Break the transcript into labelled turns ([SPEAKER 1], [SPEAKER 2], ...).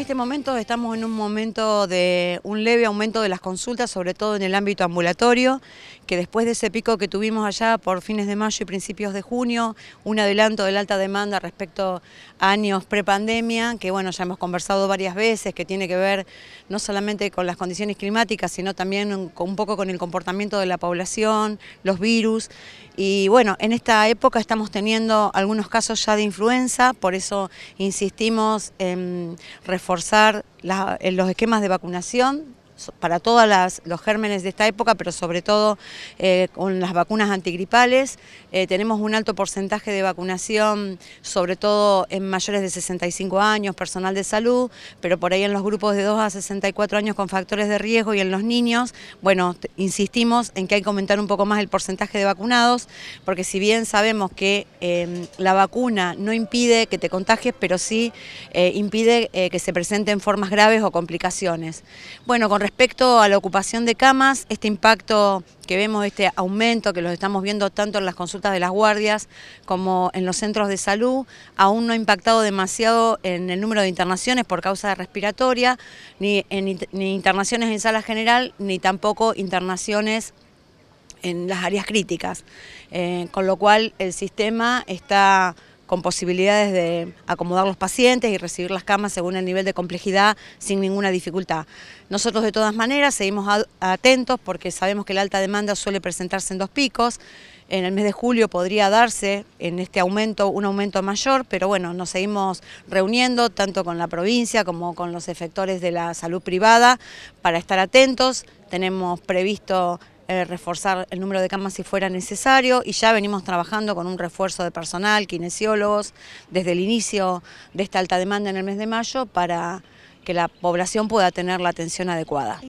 [SPEAKER 1] En este momento estamos en un momento de un leve aumento de las consultas, sobre todo en el ámbito ambulatorio, que después de ese pico que tuvimos allá por fines de mayo y principios de junio, un adelanto de la alta demanda respecto a años prepandemia, que bueno, ya hemos conversado varias veces, que tiene que ver no solamente con las condiciones climáticas, sino también un, un poco con el comportamiento de la población, los virus. Y bueno, en esta época estamos teniendo algunos casos ya de influenza, por eso insistimos en reforzar reforzar los esquemas de vacunación para todos los gérmenes de esta época, pero sobre todo eh, con las vacunas antigripales. Eh, tenemos un alto porcentaje de vacunación, sobre todo en mayores de 65 años, personal de salud, pero por ahí en los grupos de 2 a 64 años con factores de riesgo y en los niños, bueno, insistimos en que hay que comentar un poco más el porcentaje de vacunados, porque si bien sabemos que em, la vacuna no impide que te contagies, pero sí eh, impide que se presenten formas graves o complicaciones. Bueno, con Respecto a la ocupación de camas, este impacto que vemos, este aumento que los estamos viendo tanto en las consultas de las guardias como en los centros de salud, aún no ha impactado demasiado en el número de internaciones por causa de respiratoria, ni, internaciones en sala general, ni tampoco internaciones en las áreas críticas, eh, con lo cual el sistema está con posibilidades de acomodar los pacientes y recibir las camas según el nivel de complejidad sin ninguna dificultad. Nosotros de todas maneras seguimos atentos porque sabemos que la alta demanda suele presentarse en dos picos, en el mes de julio podría darse en este aumento un aumento mayor, pero bueno, nos seguimos reuniendo tanto con la provincia como con los efectores de la salud privada para estar atentos. Tenemos previsto eh, reforzar el número de camas si fuera necesario y ya venimos trabajando con un refuerzo de personal, kinesiólogos, desde el inicio de esta alta demanda en el mes de mayo para que la población pueda tener la atención adecuada.